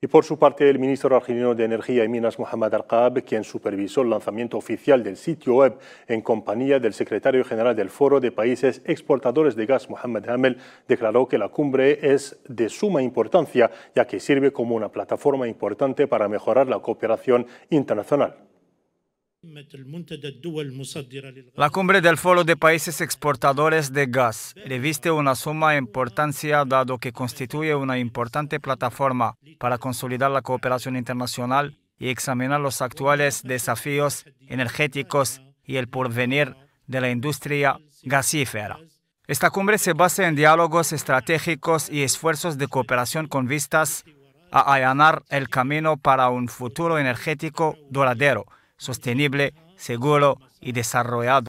Y por su parte, el ministro argentino de Energía y Minas, Mohamed Arqab, quien supervisó el lanzamiento oficial del sitio web en compañía del secretario general del Foro de Países Exportadores de Gas, Mohamed Hamel, declaró que la cumbre es de suma importancia, ya que sirve como una plataforma importante para mejorar la cooperación internacional. La cumbre del Foro de Países Exportadores de Gas reviste una suma importancia dado que constituye una importante plataforma para consolidar la cooperación internacional y examinar los actuales desafíos energéticos y el porvenir de la industria gasífera. Esta cumbre se basa en diálogos estratégicos y esfuerzos de cooperación con vistas a allanar el camino para un futuro energético duradero sostenible, seguro y desarrollado.